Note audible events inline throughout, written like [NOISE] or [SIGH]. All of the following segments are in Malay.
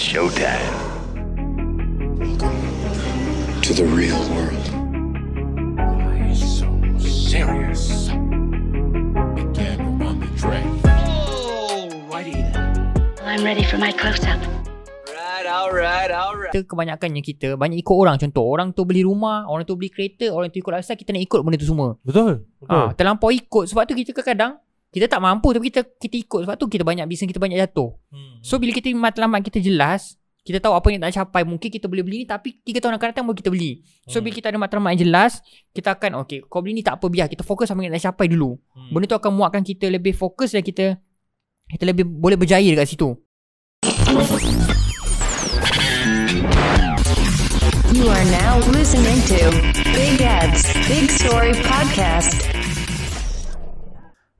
It's showtime. Welcome to the real world. Why so serious? Again on the train. Alrighty then. I'm ready for my close-up. Alright, alright. kebanyakannya kita banyak ikut orang. Contoh orang tu beli rumah, orang tu beli kereta, orang tu ikut lifestyle, kita nak ikut benda tu semua. Betul. betul. Ha, terlampau ikut. Sebab tu kita kadang kita tak mampu tapi kita kita ikut sebab tu kita banyak bisnes kita banyak jatuh. Hmm. So bila kita matlamat kita jelas, kita tahu apa yang nak capai. Mungkin kita boleh beli ni tapi 3 tahun akan datang baru kita beli. So hmm. bila kita ada matlamat yang jelas, kita akan okey, kau beli ni tak apa biar kita fokus sama yang nak capai dulu. Hmm. Benda tu akan muatkan kita lebih fokus dan kita kita lebih boleh berjaya dekat situ. You are now listening to Big Ads Big Story Podcast.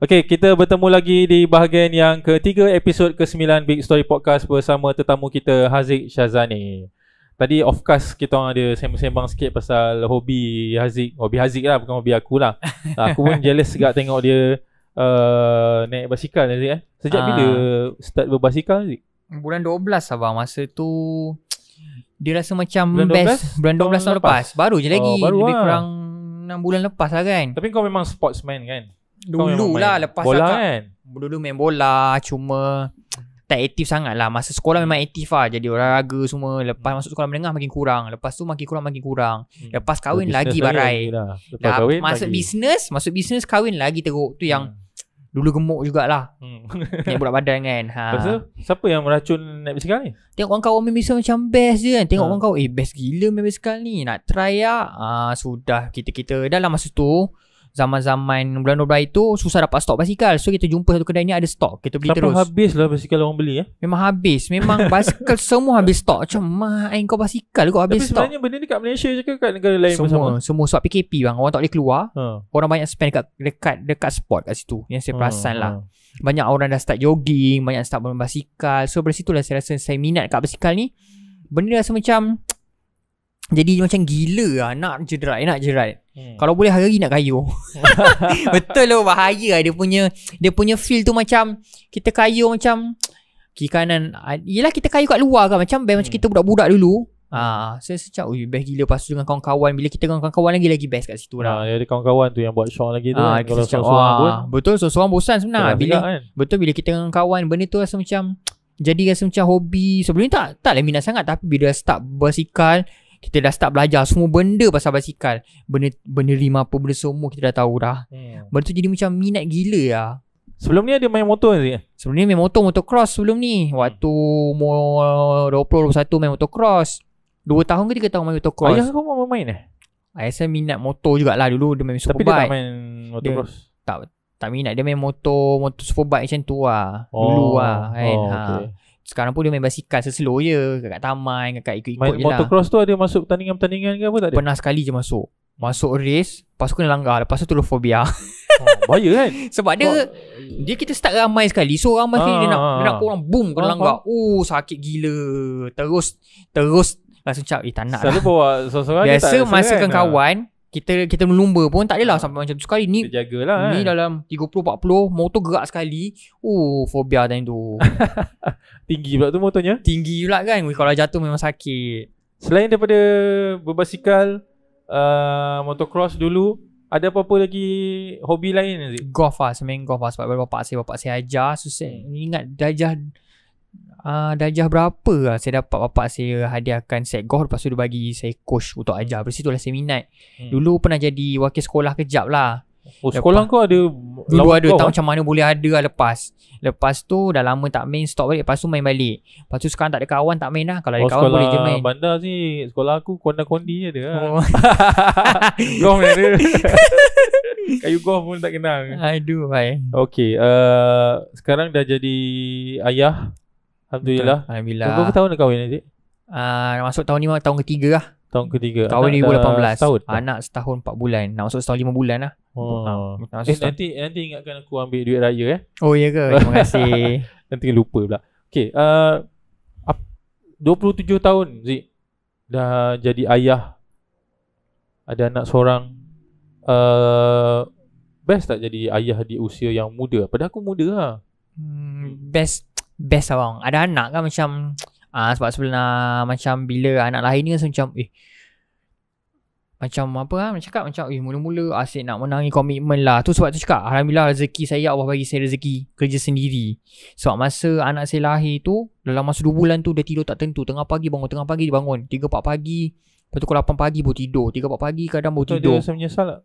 Okay, kita bertemu lagi di bahagian yang ketiga episod ke-9 Big Story Podcast bersama tetamu kita Haziq Shazani. Tadi of course kita orang ada sembang-sembang sikit pasal hobi Haziq. Hobi Haziq lah, bukan hobi aku lah. aku pun [LAUGHS] jealous juga tengok dia uh, naik basikal Haziq eh. Sejak uh, start berbasikal Haziq? Bulan 12 abang, masa tu dia rasa macam bulan 12? best bulan 12 tahun, tahun lepas. lepas. Baru je lagi, oh, baru lebih lah. kurang 6 bulan lepas lah kan. Tapi kau memang sportsman kan? Dulu lah lepas bola kan? Dulu main bola cuma tak aktif sangat lah. Masa sekolah memang aktif lah. Jadi olahraga semua. Lepas masuk sekolah menengah makin kurang. Lepas tu makin kurang makin kurang. Hmm. Lepas kahwin so, lagi barai. lah. kahwin masuk lagi. bisnes, masuk bisnes kahwin lagi teruk. Tu yang hmm. dulu gemuk jugalah. Hmm. yang [LAUGHS] budak badan kan. Ha. Pasal, siapa yang meracun naik bisikal ni? Tengok orang kawan main bisikal macam best je kan. Tengok ha. orang eh best gila main bisikal ni. Nak try lah. Ha, sudah kita-kita. Dalam masa tu zaman-zaman bulan 12 itu susah dapat stok basikal. So kita jumpa satu kedai ni ada stok. Kita beli Kenapa terus. Kenapa habis lah basikal orang beli eh? Memang habis. Memang [LAUGHS] basikal semua habis stok. Macam main kau basikal kau habis stok. Tapi sebenarnya stock. benda ni kat Malaysia je kat negara lain semua, sama? Semua. Sebab PKP bang. Orang tak boleh keluar. Ha. Orang banyak spend dekat, dekat, dekat spot kat situ. Yang saya ha, perasan lah. ha. lah. Banyak orang dah start jogging. Banyak start main basikal. So dari situ lah saya rasa saya minat kat basikal ni. Benda rasa macam... Jadi macam gila lah Nak jerat eh, Nak jerat hmm. Kalau boleh hari nak kayu [LAUGHS] Betul lo bahaya lah Dia punya Dia punya feel tu macam Kita kayu macam Kiri kanan ah, Yelah kita kayu kat luar kan Macam best hmm. macam kita budak-budak dulu hmm. Ah, Saya so, secara so, best gila Lepas dengan kawan-kawan Bila kita dengan kawan-kawan lagi Lagi best kat situ lah ha, ah, Ada kawan-kawan tu yang buat show lagi tu ah, kan? Kalau seorang-seorang Betul seorang-seorang bosan sebenarnya bila, kan. Betul bila kita dengan kawan Benda tu rasa macam jadi rasa macam hobi Sebelum ni tak Tak lah minat sangat Tapi bila start bersikal kita dah start belajar semua benda pasal basikal Benda, benda lima apa benda semua kita dah tahu dah hmm. Benda tu jadi macam minat gila lah Sebelum ni ada main motor ni? Sebelum ni main motor, motocross sebelum ni Waktu umur 20-21 main motocross Dua tahun ke 3 tahun main motocross Ayah kau mau main eh? Ayah saya minat motor jugalah dulu Dia main superbike Tapi dia tak main motocross? Dia, tak, tak minat dia main motor motor superbike macam tu lah oh, dulu lah kan oh, okay. ha. Sekarang pun dia main basikal Seslow je Kat taman Kat ikut-ikut je lah Motocross tu ada masuk Pertandingan-pertandingan ke apa tak ada? Pernah sekali je masuk Masuk race Lepas tu kena langgar Lepas tu tu phobia [LAUGHS] oh, Bahaya kan [LAUGHS] Sebab dia oh. Dia kita start ramai sekali So ramai ah, sekali dia nak Dia nak orang ah. boom Kena ah, langgar ah. Oh sakit gila Terus Terus Langsung cakap Eh tak nak Selalu lah bawa Biasa masukkan kan kawan ah kita kita melumba pun tak adalah ha. Ah. sampai macam tu sekali ni kita jagalah ni kan. dalam 30 40 motor gerak sekali oh fobia time tu [LAUGHS] tinggi pula tu motornya tinggi pula kan kalau jatuh memang sakit selain daripada berbasikal uh, motocross dulu ada apa-apa lagi hobi lain Aziz? Golf lah, semain golf lah sebab bapak saya, bapak saya ajar. susah hmm. ingat dah ajar uh, ah, Dajah berapa lah Saya dapat bapak saya Hadiahkan set golf Lepas tu dia bagi Saya coach untuk ajar Dari situ lah saya minat hmm. Dulu pernah jadi Wakil sekolah kejap lah Oh sekolah lepas, kau ada Dulu ada kau, Tak macam mana boleh ada lah lepas Lepas tu dah lama tak main Stop balik Lepas tu main balik Lepas tu sekarang tak ada kawan Tak main lah Kalau ada oh, kawan boleh je main Sekolah bandar si Sekolah aku Kondi kondi je ada lah oh. [LAUGHS] Gom ada [LAUGHS] Kayu gom pun tak kenal Aduh Okay uh, Sekarang dah jadi Ayah Alhamdulillah. Betul. Alhamdulillah. Tunggu berapa tahun dah kahwin adik? Uh, ah, masuk tahun ni tahun ketiga lah. Tahun ketiga. Tahun Anak 2018. Setahun, Anak setahun bulan. Nak masuk setahun 5 bulan lah. Oh. Uh, eh, nanti nanti ingatkan aku ambil duit raya eh. Oh iya ke? Terima kasih. [LAUGHS] nanti lupa pula. Okay. Uh, 27 tahun Zik. Dah jadi ayah. Ada anak seorang. Uh, best tak jadi ayah di usia yang muda? Padahal aku muda lah. Hmm, best best lah bang Ada anak kan macam uh, [TSK] Sebab sebelah macam bila anak lahir ni rasa macam eh macam apa lah Macam cakap macam Eh mula-mula asyik nak menangi komitmen lah Tu sebab tu cakap Alhamdulillah rezeki saya Allah bagi saya rezeki Kerja sendiri Sebab masa anak saya lahir tu Dalam masa 2 bulan tu Dia tidur tak tentu Tengah pagi bangun Tengah pagi dia bangun 3-4 pagi Lepas tu kalau 8 pagi baru tidur 3-4 pagi kadang baru tidur Dia rasa menyesal tak?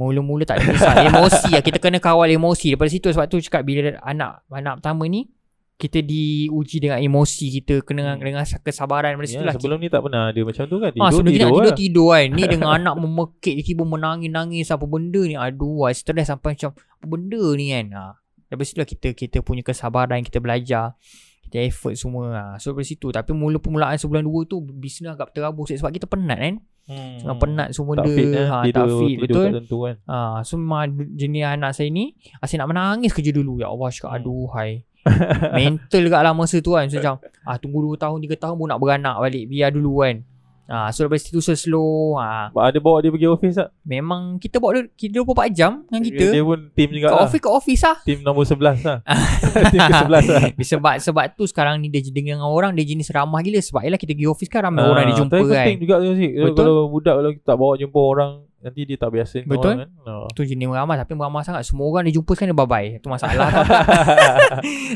Mula-mula tak ada menyesal [LAUGHS] Emosi lah Kita kena kawal emosi Daripada situ sebab tu cakap Bila anak anak pertama ni kita diuji dengan emosi kita kena hmm. dengan kesabaran dari ya, situlah. Ya, sebelum ni tak pernah dia macam tu kan ah, tidur ha, sebelum tidur, tidur, tidur lah. kan. Ni dengan [LAUGHS] anak memekik tiba-tiba menangis-nangis apa benda ni. Aduh, ai stres sampai macam apa benda ni kan. Ha. Dari situlah kita kita punya kesabaran kita belajar kita effort semua. Ha. So dari situ tapi mula permulaan sebulan dua tu bisnes agak terabur sebab kita penat kan. Hmm. Sangat penat semua tak dia fit, eh? ha, tidur, Tak fit tidur, betul tentu, kan? ha, So jenis anak saya ni Asyik nak menangis kerja dulu Ya Allah cakap hmm. aduhai [LAUGHS] Mental kat lah masa tu kan So macam ah, Tunggu 2 tahun 3 tahun pun nak beranak balik Biar dulu kan ah, So daripada situ so slow ah. ada bawa dia pergi office tak? Memang kita bawa dia Kita 24 jam dengan kita Dia pun team juga kat lah office, Kat office lah Team nombor 11 lah [LAUGHS] Team ke 11 lah [LAUGHS] sebab, sebab tu sekarang ni dia dengan orang Dia jenis ramah gila Sebab ialah kita pergi office kan Ramai ah, orang dia jumpa kan Tapi penting kan. juga tu kan. Kalau budak kalau tak bawa jumpa orang Nanti dia tak biasa Betul orang, kan? no. Oh. Itu jenis meramah Tapi meramah sangat Semua orang dia jumpa sekarang Dia bye-bye Itu masalah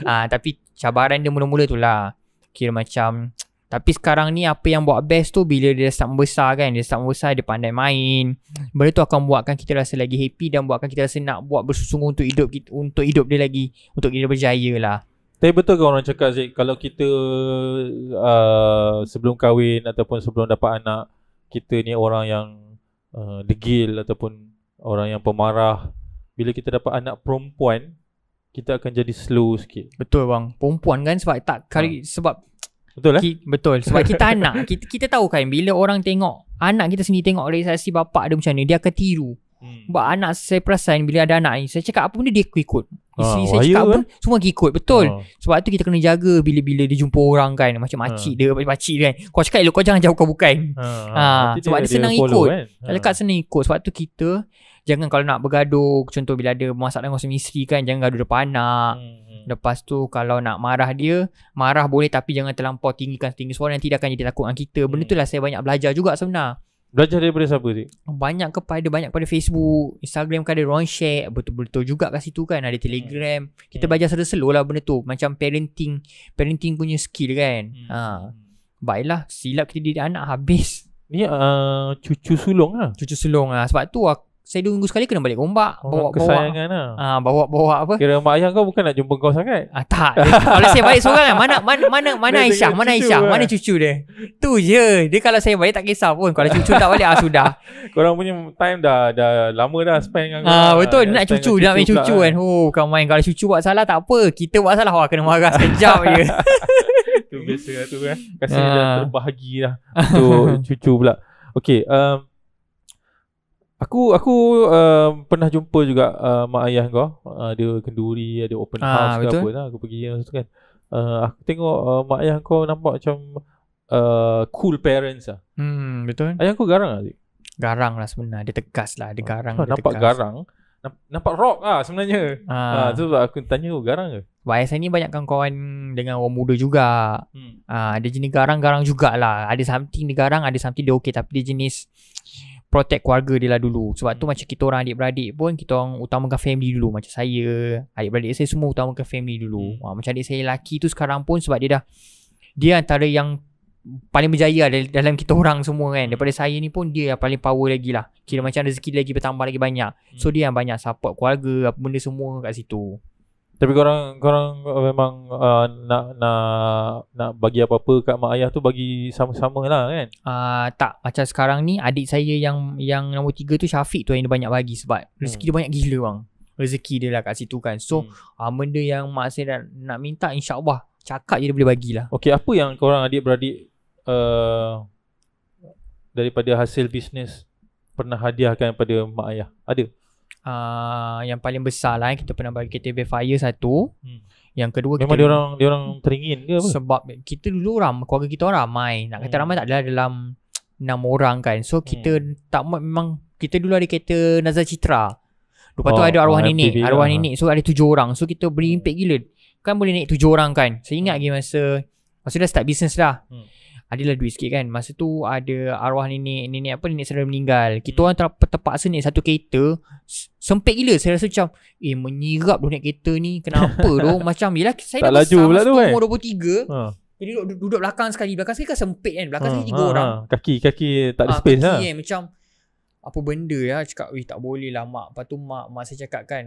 ha, [LAUGHS] [LAUGHS] Tapi cabaran dia mula-mula tu lah Kira macam Tapi sekarang ni Apa yang buat best tu Bila dia start membesar kan Dia start membesar Dia pandai main Benda tu akan buatkan kita rasa lagi happy Dan buatkan kita rasa nak buat bersungguh untuk hidup kita, Untuk hidup dia lagi Untuk kita berjaya lah tapi betul ke orang cakap Zik Kalau kita uh, Sebelum kahwin Ataupun sebelum dapat anak Kita ni orang yang Uh, degil ataupun orang yang pemarah bila kita dapat anak perempuan kita akan jadi slow sikit betul bang perempuan kan sebab tak ha. kari ha. sebab betul eh betul sebab [LAUGHS] kita anak kita kita tahu kan bila orang tengok anak kita sendiri tengok realisasi bapak dia macam ni dia akan tiru hmm. sebab anak saya perasan bila ada anak ni saya cakap apa pun dia ikut Ah, Isi ha, saya cakap apa kan? Semua ikut Betul ha. Sebab tu kita kena jaga Bila-bila dia jumpa orang kan Macam ah. makcik ha. dia Makcik dia kan Kau cakap elok Kau jangan jauh kau bukan ha. Ha. Sebab dia, dia senang dia follow, ikut kan? ha. senang ikut Sebab tu kita Jangan kalau nak bergaduh Contoh bila ada Masalah dengan isteri kan Jangan gaduh depan anak hmm, hmm. Lepas tu Kalau nak marah dia Marah boleh Tapi jangan terlampau Tinggikan tinggi suara Nanti dia akan jadi takut dengan kita Benda hmm. tu lah saya banyak belajar juga sebenar. Belajar daripada siapa sih? Banyak kepada banyak pada Facebook, Instagram kan ada orang share betul-betul juga kat situ kan ada Telegram. Hmm. Kita belajar secara slow lah benda tu macam parenting, parenting punya skill kan. Hmm. Ha. Baiklah silap kita diri anak habis. Ni uh, cucu sulung lah. Cucu sulung lah. Sebab tu aku, saya dua minggu sekali kena balik Gombak oh, bawa bawa lah. ah bawa bawa apa kira mak ayah kau bukan nak jumpa kau sangat ah tak kalau saya balik seorang kan mana mana mana mana Aisyah mana Aisyah kan? mana cucu dia tu je dia kalau saya balik tak kisah pun kalau cucu tak balik ah sudah Korang punya time dah dah lama dah spend dengan ah betul ya, nak cucu nak main cucu kan oh, kau main kalau cucu buat salah tak apa kita buat salah wah kena marah sekejap je [LAUGHS] tu biasa lah tu kan Kasih ah. dah terbahagilah untuk [LAUGHS] cucu pula Okay. um, Aku aku uh, pernah jumpa juga uh, mak ayah kau. Ada eh, kenduri, ada open ha, house ke apa lah. Aku pergi masa tu kan. Uh, aku tengok uh, mak ayah kau nampak macam uh, cool parents lah. Hmm, betul. Ayah kau garang lah. Adik? Garang lah sebenarnya. Dia tegas lah. Dia ah, garang. Ha, dia nampak tegas. garang. Nampak rock lah sebenarnya. Ha. ha tu aku tanya kau oh, garang ke? Bias ni banyak kawan dengan orang muda juga. Hmm. Ha, dia jenis garang-garang jugalah. Ada something dia garang, ada something dia okey. Tapi dia jenis protect keluarga dia lah dulu sebab hmm. tu macam kita orang adik-beradik pun kita orang utamakan family dulu macam saya adik-beradik saya semua utamakan family dulu hmm. ha, macam adik saya lelaki tu sekarang pun sebab dia dah dia antara yang paling berjaya lah dalam kita orang semua kan hmm. daripada saya ni pun dia yang paling power lagi lah kira macam rezeki lagi bertambah lagi banyak hmm. so dia yang banyak support keluarga apa benda semua kat situ tapi korang korang uh, memang uh, nak nak nak bagi apa-apa kat mak ayah tu bagi sama-sama lah kan? Ah uh, tak macam sekarang ni adik saya yang yang nombor tiga tu Syafiq tu yang dia banyak bagi sebab hmm. rezeki dia banyak gila bang. Rezeki dia lah kat situ kan. So hmm. uh, benda yang mak saya dah, nak minta insya-Allah cakap je dia boleh bagilah. Okey apa yang korang adik beradik uh, daripada hasil bisnes pernah hadiahkan pada mak ayah? Ada? uh, yang paling besar lah eh. kita pernah bagi KTB Fire satu. Hmm. Yang kedua Memang kita dia orang dia orang teringin ke apa? Sebab kita dulu ram keluarga kita ramai. Nak kata hmm. ramai tak adalah dalam enam orang kan. So kita hmm. tak memang kita dulu ada kereta Nazar Citra. Lepas oh, tu ada arwah oh, nenek, FPV arwah ah. nenek. Lah. So ada tujuh orang. So kita berimpit hmm. gila. Kan boleh naik tujuh orang kan. Saya ingat hmm. lagi masa masa dah start business dah. Hmm adalah duit sikit kan masa tu ada arwah nenek nenek apa nenek saudara meninggal kita hmm. orang terpaksa naik satu kereta sempit gila saya rasa macam eh menyirap tu naik kereta ni kenapa tu [LAUGHS] macam lah saya tak laju pula tu kan umur 23 ha. Jadi duduk, duduk belakang sekali Belakang sekali kan sempit kan Belakang ha, sekali tiga ha, orang ha. Kaki kaki tak ada ha, space lah ha. eh, Macam Apa benda ya Cakap Wih eh, tak boleh lah mak Lepas tu mak Mak saya cakap kan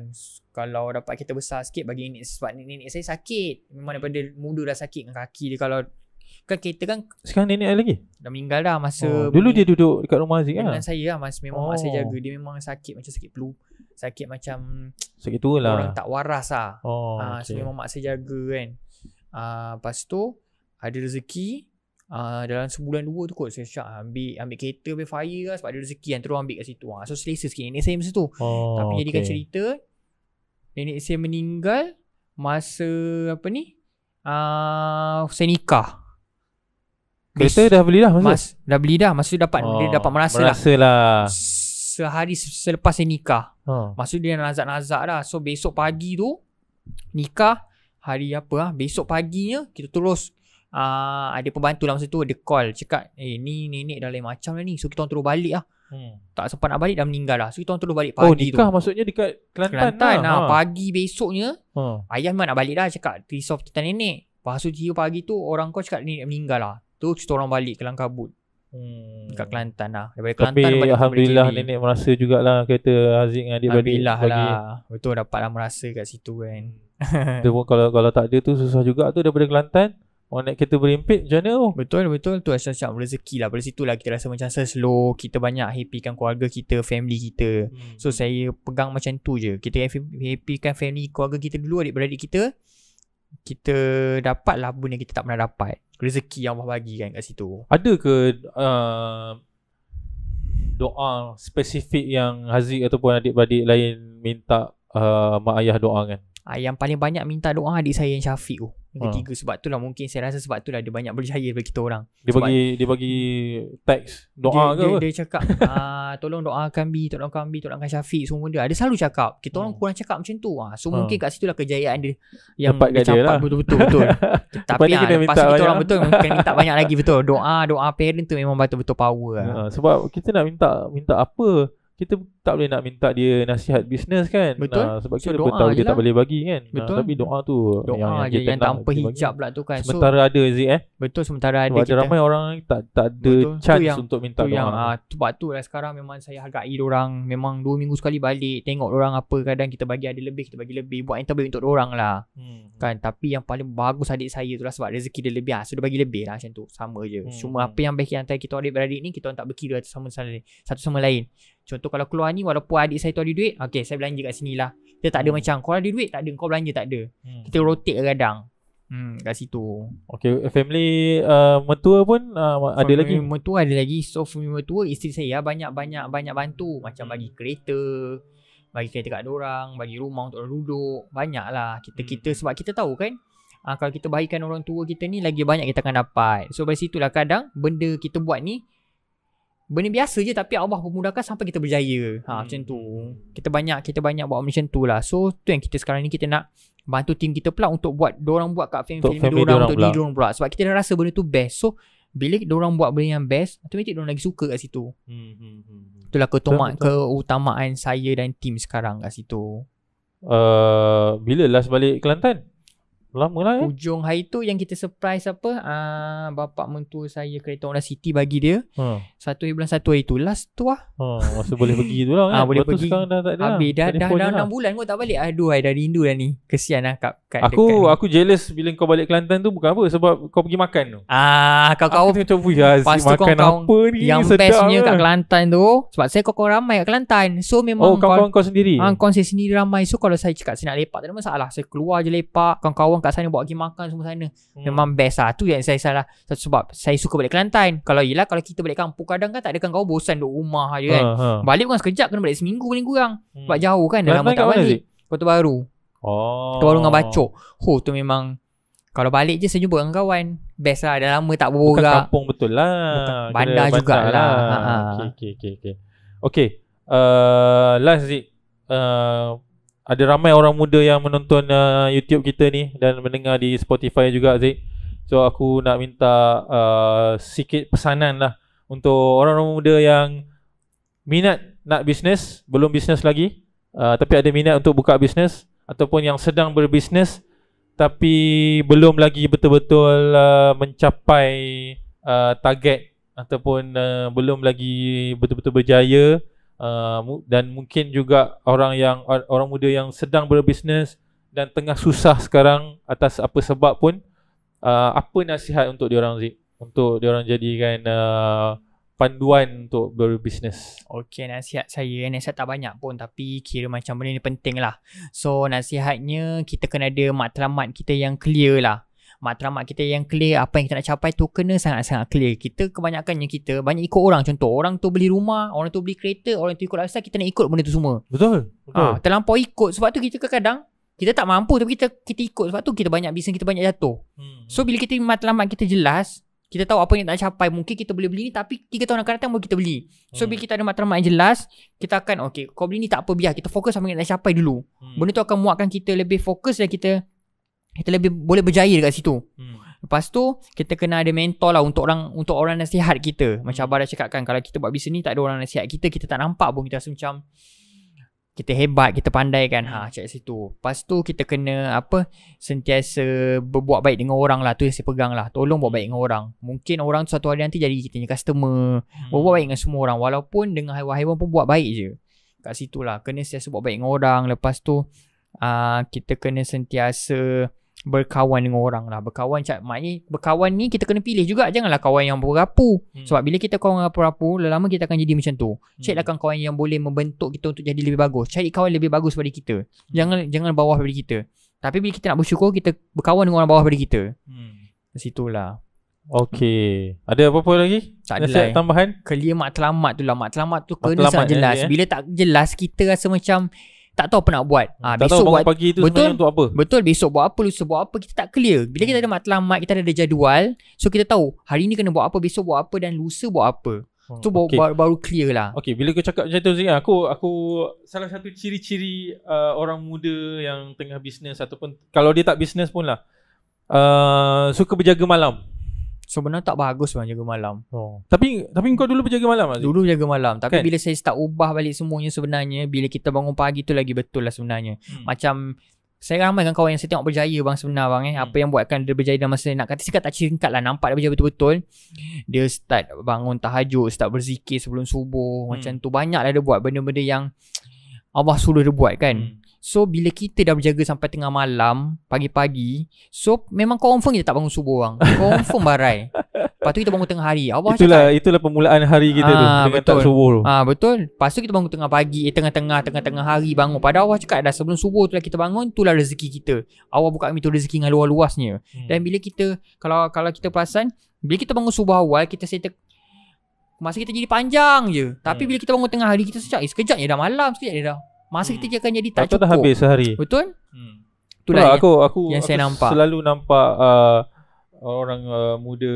Kalau dapat kita besar sikit Bagi nenek Sebab nenek, nenek saya sakit Memang daripada muda dah sakit kaki dia Kalau Kan kereta kan Sekarang nenek lagi? Dah meninggal dah masa oh, Dulu dia duduk dekat rumah Aziz kan? Dengan saya lah masa, Memang oh. mak saya oh. jaga Dia memang sakit macam sakit flu Sakit macam Sakit tua lah Orang tak waras lah oh, ha, ah, okay. So memang mak saya jaga kan ha, Lepas tu Ada rezeki ha, Dalam sebulan dua tu kot Saya syak ambil Ambil kereta ambil fire lah Sebab ada rezeki yang terus ambil kat situ ha, So selesa sikit nenek saya masa tu oh, Tapi okay. jadikan cerita Nenek saya meninggal Masa apa ni Uh, saya nikah Kereta dah beli dah masa? Mas, dah beli dah. Maksud dapat oh, dia dapat oh, merasa lah. Merasa lah. Sehari selepas saya nikah. Oh. Maksud dia nazak-nazak lah. So besok pagi tu nikah hari apa lah. Besok paginya kita terus uh, ada pembantu lah masa tu ada call cakap eh ni nenek dah lain macam lah ni. So kita orang terus balik lah. Hmm. Tak sempat nak balik dah meninggal lah. So kita orang terus balik oh, pagi tu. Oh nikah tu. maksudnya dekat Kelantan, lah. Kelantan lah. lah. Ha. Pagi besoknya oh. ayah memang nak balik lah cakap risau tentang nenek. Lepas tu pagi tu orang kau cakap nenek meninggal lah tu kita orang balik ke Langkabut hmm. dekat Kelantan lah daripada Kelantan tapi Alhamdulillah nenek merasa jugalah kereta Haziq dengan adik balik Alhamdulillah bagi. lah betul lah merasa kat situ kan [LAUGHS] dia pun kalau, kalau tak ada tu susah juga tu daripada Kelantan orang naik kereta berimpit macam mana tu betul betul tu rasa macam rezeki lah Pada situ lah kita rasa macam slow kita banyak happy kan keluarga kita family kita hmm. so saya pegang macam tu je kita happy kan family keluarga kita dulu adik-beradik kita kita dapat lah pun yang kita tak pernah dapat rezeki yang Allah bagi kan kat situ ada ke uh, doa spesifik yang Haziq ataupun adik-adik lain minta uh, mak ayah doa kan ah, yang paling banyak minta doa adik saya yang Syafiq tu Ha. ketiga ha. sebab lah mungkin saya rasa sebab tu lah dia banyak berjaya bagi kita orang. Dia sebab bagi dia bagi teks doa dia, ke dia, apa? Dia cakap [LAUGHS] ah, tolong doakan kami, tolong kami, tolong tolongkan Syafiq semua dia. Dia selalu cakap. Kita orang hmm. kurang cakap macam tu. Ah, so ha. mungkin kat situlah kejayaan dia yang Dapat dia capai lah. betul-betul betul. [LAUGHS] Tapi ha, lepas kita orang betul mungkin [LAUGHS] minta banyak lagi betul. Doa doa parent tu memang betul-betul power lah. Ha, sebab kita nak minta minta apa? kita tak boleh nak minta dia nasihat bisnes kan betul nah, sebab so, kita bertahu dia tak boleh bagi kan betul nah, tapi doa tu doa yang, yang, yang tanpa hijab lah tu kan sementara so, ada Zik eh betul sementara ada sebab kita ramai orang tak tak ada betul. chance yang, untuk minta doa yang, uh, sebab tu lah sekarang memang saya hargai orang memang dua minggu sekali balik tengok orang apa kadang kita bagi ada lebih kita bagi lebih buat yang terbaik untuk orang lah hmm. kan tapi yang paling bagus adik saya tu lah sebab rezeki dia lebih lah so dia bagi lebih lah macam tu sama je hmm. cuma apa yang baik yang antara kita ada beradik ni kita orang tak berkira sama-sama, satu sama lain Contoh kalau keluar ni walaupun adik saya tu ada duit, okay, saya belanja kat sini lah. Dia tak ada hmm. macam korang ada duit tak ada, kau belanja tak ada. Hmm. Kita rotate kadang. Hmm kat situ. Okay, family uh, mertua pun uh, ada lagi. Family Mertua ada lagi. So family mertua isteri saya banyak-banyak ah, banyak bantu macam hmm. bagi kereta, bagi kereta kat orang, bagi rumah untuk orang duduk, lah. Kita hmm. kita sebab kita tahu kan uh, kalau kita bahagikan orang tua kita ni lagi banyak kita akan dapat. So dari situ lah kadang benda kita buat ni benda biasa je tapi Allah memudahkan sampai kita berjaya. Ha hmm. macam tu. Kita banyak kita banyak buat macam tu lah. So tu yang kita sekarang ni kita nak bantu tim kita pula untuk buat orang buat kat film film dia orang untuk diri pula. Sebab kita dah rasa benda tu best. So bila dia orang buat benda yang best, automatik dia orang lagi suka kat situ. Hmm hmm hmm. hmm. Itulah ketumak betul, keutamaan saya dan tim sekarang kat situ. Uh, bila last balik Kelantan? Lama lah eh. Hujung hari tu yang kita surprise apa. Uh, bapak mentua saya kereta Honda City bagi dia. Hmm. Satu hari bulan satu hari tu. Last tu lah. Hmm, masa boleh pergi tu lah [LAUGHS] kan. Ha, boleh pergi. Sekarang dah tak ada lah. Habis dah, dah, dah, dah 6 bulan kau tak balik. Aduh ai, dah rindu dah ni. Kesian lah kat, kat aku, dekat Aku jealous bila kau balik Kelantan tu bukan apa. Sebab kau pergi makan tu. Ah, kau kau. Aku tengok ah, makan apa ni. Yang bestnya kan? kat Kelantan tu. Sebab saya kau ramai kat Kelantan. So memang. Oh kawan-kawan kau sendiri. Ha, kawan sendiri ramai. So kalau saya cakap saya nak lepak tak ada masalah. Saya keluar je lepak. Kawan-kawan kat sana Bawa pergi makan semua sana hmm. Memang best lah Tu yang saya salah sebab Saya suka balik Kelantan Kalau ialah Kalau kita balik kampung Kadang kan tak ada kan kau Bosan duduk rumah je kan uh, uh. Balik bukan sekejap Kena balik seminggu paling kurang hmm. Sebab jauh kan Dah lama tak balik Kota Baru Kota oh. Baru dengan Bacok Oh tu memang kalau balik je saya jumpa dengan kawan Best lah dah lama tak berbual Bukan kampung betul lah bandar, bandar jugalah lah. lah. Ha-ha. Okay okay okay Okay uh, Last Zik uh, ada ramai orang muda yang menonton uh, YouTube kita ni dan mendengar di Spotify juga Zik. So aku nak minta uh, sikit pesanan lah untuk orang-orang muda yang minat nak bisnes, belum bisnes lagi uh, tapi ada minat untuk buka bisnes ataupun yang sedang berbisnes tapi belum lagi betul-betul uh, mencapai uh, target ataupun uh, belum lagi betul-betul berjaya uh, dan mungkin juga orang yang orang muda yang sedang berbisnes dan tengah susah sekarang atas apa sebab pun uh, apa nasihat untuk diorang Zik untuk diorang jadikan uh, panduan untuk berbisnes. Okey, nasihat saya. Nasihat tak banyak pun tapi kira macam benda ni penting lah. So, nasihatnya kita kena ada matlamat kita yang clear lah matlamat kita yang clear apa yang kita nak capai tu kena sangat-sangat clear kita kebanyakannya kita banyak ikut orang contoh orang tu beli rumah orang tu beli kereta orang tu ikut lifestyle kita nak ikut benda tu semua betul, ha, betul. Ha, terlampau ikut sebab tu kita kadang kita tak mampu tapi kita kita ikut sebab tu kita banyak bisnes kita banyak jatuh hmm. so bila kita matlamat kita jelas kita tahu apa yang nak capai mungkin kita boleh beli ni tapi tiga tahun akan datang baru kita beli so hmm. bila kita ada matlamat yang jelas kita akan okey kau beli ni tak apa biar kita fokus sama yang nak capai dulu hmm. benda tu akan muatkan kita lebih fokus dan kita kita lebih boleh berjaya dekat situ. Hmm. Lepas tu kita kena ada mentor lah untuk orang untuk orang nasihat kita. Hmm. Macam hmm. abah dah cakap kalau kita buat bisnes ni tak ada orang nasihat kita, kita tak nampak pun kita rasa macam kita hebat, kita pandai kan hmm. ha cakap situ. Lepas tu kita kena apa sentiasa berbuat baik dengan orang lah tu yang saya pegang lah. Tolong buat baik dengan orang. Mungkin orang tu satu hari nanti jadi kita punya customer. Hmm. Berbuat baik dengan semua orang walaupun dengan haiwan-haiwan pun buat baik je. Kat situlah kena sentiasa buat baik dengan orang. Lepas tu Uh, kita kena sentiasa berkawan dengan orang lah berkawan cak maknanya berkawan ni kita kena pilih juga janganlah kawan yang berapu hmm. sebab bila kita kawan berapu-rapu lama-lama kita akan jadi macam tu hmm. cari lah kawan yang boleh membentuk kita untuk jadi lebih bagus cari kawan lebih bagus pada kita hmm. jangan jangan bawah pada kita tapi bila kita nak bersyukur kita berkawan dengan orang bawah pada kita hmm. di situlah Okay Ada apa-apa lagi? Tak ada lah eh. tambahan? Kelia matlamat tu lah Matlamat tu kena sangat jelas eh. Bila tak jelas Kita rasa macam tak tahu apa nak buat. Ha, tak besok tahu buat pagi tu betul, untuk apa. Betul, besok buat apa, lusa buat apa, kita tak clear. Bila kita ada matlamat, kita ada jadual, so kita tahu hari ni kena buat apa, besok buat apa dan lusa buat apa. Oh, tu okay. baru, baru clear lah. Okay, bila kau cakap macam tu, aku, aku salah satu ciri-ciri uh, orang muda yang tengah bisnes ataupun kalau dia tak bisnes pun lah, uh, suka berjaga malam. Sebenarnya tak bagus bang jaga malam. Oh. Tapi tapi kau dulu berjaga malam Aziz? Dulu jaga malam. Tapi kan? bila saya start ubah balik semuanya sebenarnya. Bila kita bangun pagi tu lagi betul lah sebenarnya. Hmm. Macam saya ramai dengan kawan yang saya tengok berjaya bang sebenarnya bang eh. Hmm. Apa yang buatkan dia berjaya dalam masa nak kata singkat tak singkat lah. Nampak dia berjaya betul-betul. Dia start bangun tahajud. Start berzikir sebelum subuh. Hmm. Macam tu banyak lah dia buat benda-benda yang Allah suruh dia buat kan. Hmm. So bila kita dah berjaga sampai tengah malam Pagi-pagi So memang confirm kita tak bangun subuh orang Confirm barai Lepas tu kita bangun tengah hari Allah Itulah cakap, itulah permulaan hari kita aa, tu ah, Dengan betul. tak subuh tu aa, ah, Betul Lepas tu kita bangun tengah pagi Eh tengah-tengah Tengah-tengah hari bangun Padahal Allah cakap dah sebelum subuh tu lah kita bangun Itulah rezeki kita Allah buka pintu rezeki dengan luas-luasnya hmm. Dan bila kita Kalau kalau kita perasan Bila kita bangun subuh awal Kita setek Masa kita jadi panjang je Tapi hmm. bila kita bangun tengah hari Kita sejak Eh sekejap dah malam Sekejap dah Masa hmm. kita akan jadi tak aku cukup. Aku dah habis sehari. Betul? Hmm. Itulah Pula, lah, aku, aku, yang aku saya nampak. selalu nampak uh, orang uh, muda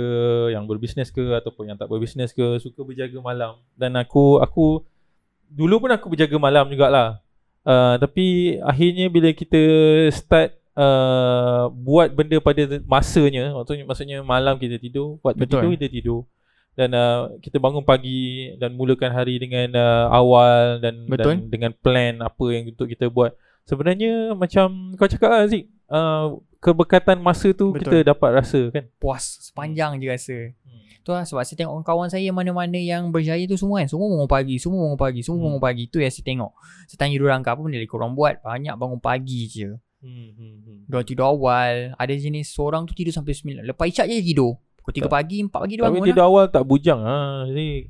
yang berbisnes ke ataupun yang tak berbisnes ke suka berjaga malam. Dan aku, aku dulu pun aku berjaga malam jugalah. Uh, tapi akhirnya bila kita start Uh, buat benda pada masanya maksudnya, maksudnya malam kita tidur Waktu Betul. tidur kita tidur dan uh, kita bangun pagi dan mulakan hari dengan uh, awal dan, dan dengan plan apa yang untuk kita buat sebenarnya macam kau cakap lah Zik uh, keberkatan masa tu Betul. kita dapat rasa kan puas sepanjang je rasa hmm. tu lah sebab saya tengok kawan saya mana-mana yang berjaya tu semua kan semua bangun pagi semua bangun pagi semua hmm. bangun pagi tu yang saya tengok saya tanya diorang apa benda korang buat banyak bangun pagi je hmm. hmm. hmm. tidur awal ada jenis seorang tu tidur sampai 9 lepas isyak je tidur Pukul 3 pagi, empat pagi dia Tapi bangun Tapi tidur lah. awal tak bujang ha, ah. si.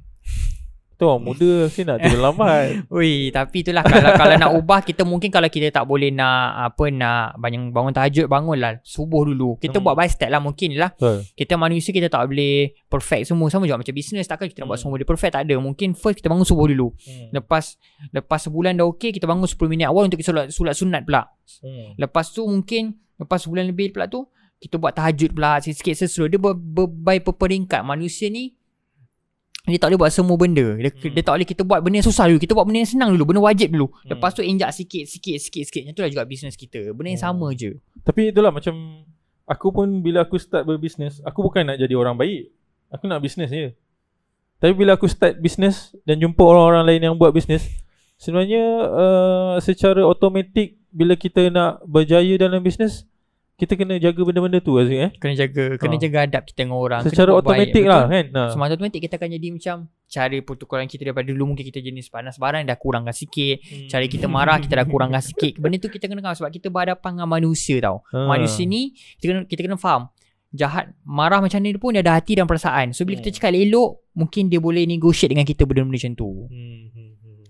Tu orang muda Mesti nak tidur lambat [LAUGHS] Ui, Tapi itulah kalau, kalau nak ubah Kita mungkin kalau kita tak boleh nak Apa nak banyak Bangun tahajud Bangun lah Subuh dulu Kita hmm. buat by step lah Mungkin lah sure. Kita manusia kita tak boleh Perfect semua Sama juga macam bisnes Takkan kita hmm. nak buat hmm. semua dia perfect Tak ada Mungkin first kita bangun subuh dulu hmm. Lepas Lepas sebulan dah okay Kita bangun 10 minit awal Untuk kita sulat, sulat sunat pula hmm. Lepas tu mungkin Lepas sebulan lebih pula tu kita buat tahajud pula sikit-sikit seseru dia ber, ber, by peperingkat manusia ni dia tak boleh buat semua benda dia, hmm. dia tak boleh kita buat benda yang susah dulu kita buat benda yang senang dulu benda wajib dulu hmm. lepas tu injak sikit-sikit sikit-sikit macam tu lah juga bisnes kita benda yang hmm. sama je tapi itulah macam aku pun bila aku start berbisnes aku bukan nak jadi orang baik aku nak bisnes je tapi bila aku start bisnes dan jumpa orang-orang lain yang buat bisnes sebenarnya uh, secara automatik bila kita nak berjaya dalam bisnes kita kena jaga benda-benda tu Azri eh. Kena jaga, kena ah. jaga adab kita dengan orang. Secara automatik lah kan. Ha. Ah. Semata automatik kita akan jadi macam cara pertukaran kita daripada dulu mungkin kita jenis panas barang dah kurangkan sikit. Hmm. Cara kita marah kita dah kurangkan sikit. Benda tu kita kena tahu sebab kita berhadapan dengan manusia tau. Ha. Manusia ni kita kena, kita kena faham. Jahat marah macam ni pun dia ada hati dan perasaan. So bila hmm. kita cakap elok mungkin dia boleh negotiate dengan kita benda-benda macam tu. Hmm, hmm, hmm,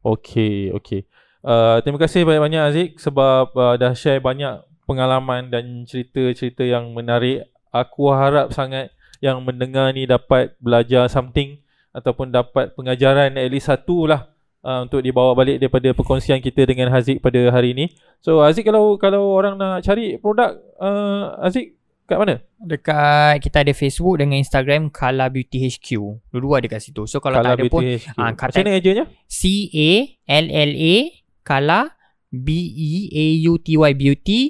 okay, okay. Uh, terima kasih banyak-banyak Aziz sebab uh, dah share banyak pengalaman dan cerita-cerita yang menarik. Aku harap sangat yang mendengar ni dapat belajar something ataupun dapat pengajaran at least satu lah uh, untuk dibawa balik daripada perkongsian kita dengan Haziq pada hari ini. So Haziq kalau kalau orang nak cari produk uh, Haziq kat mana? Dekat kita ada Facebook dengan Instagram Kala Beauty HQ. Dulu ada kat situ. So kalau Kala tak ada pun HQ. Uh, ah, Macam mana ejennya? C A L L A Kala B E A U T Y Beauty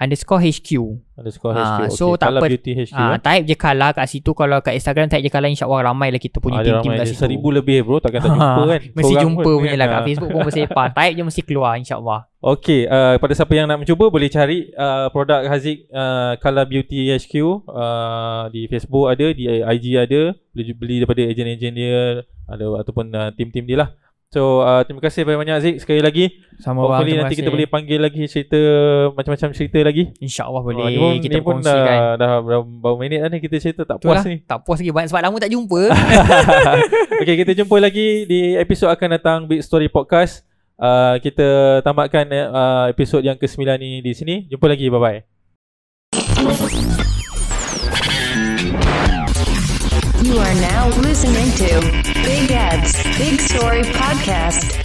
underscore HQ. Underscore HQ. Ah, ha, okay. So tak apa. Beauty Ha, Type je kalah kat situ. Kalau kat Instagram type je kalah. InsyaAllah ramai lah kita punya team-team kat situ. Seribu lebih bro. Takkan tak jumpa ah, kan. Mesti Korang jumpa punya lah. Kat [LAUGHS] Facebook pun bersepah. type je mesti keluar insyaAllah. Okay. Uh, pada siapa yang nak mencuba boleh cari uh, produk Haziq uh, Color Beauty HQ. Uh, di Facebook ada. Di IG ada. Boleh beli daripada ejen-ejen dia. Ada, ataupun uh, team-team dia lah. So uh, terima kasih banyak-banyak Zik sekali lagi. Sama Hopefully bang, nanti kasih. kita boleh panggil lagi cerita macam-macam cerita lagi. InsyaAllah boleh. Oh, ni kita pun dah, dah berapa, berapa minit dah ni kita cerita tak puas ni. Tak puas lagi banyak sebab lama tak jumpa. [LAUGHS] okay kita jumpa lagi di episod akan datang Big Story Podcast. Uh, kita tambahkan eh, uh, episod yang ke-9 ni di sini. Jumpa lagi. Bye-bye. You are now listening to Big Ads, Big Story Podcast.